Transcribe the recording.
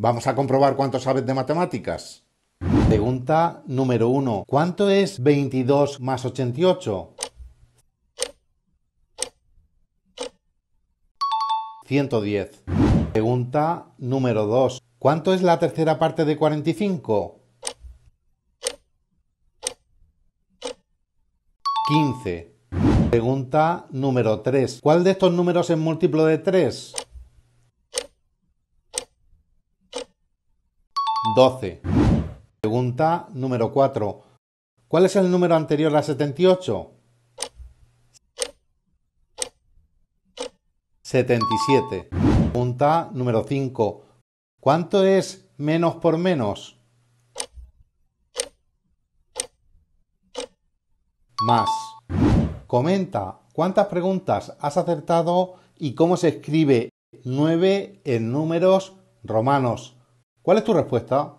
Vamos a comprobar cuánto sabes de matemáticas. Pregunta número 1. ¿Cuánto es 22 más 88? 110. Pregunta número 2. ¿Cuánto es la tercera parte de 45? 15. Pregunta número 3. ¿Cuál de estos números es múltiplo de 3? 12. Pregunta número 4. ¿Cuál es el número anterior a 78? 77. Pregunta número 5. ¿Cuánto es menos por menos? Más. Comenta cuántas preguntas has acertado y cómo se escribe 9 en números romanos. ¿Cuál es tu respuesta?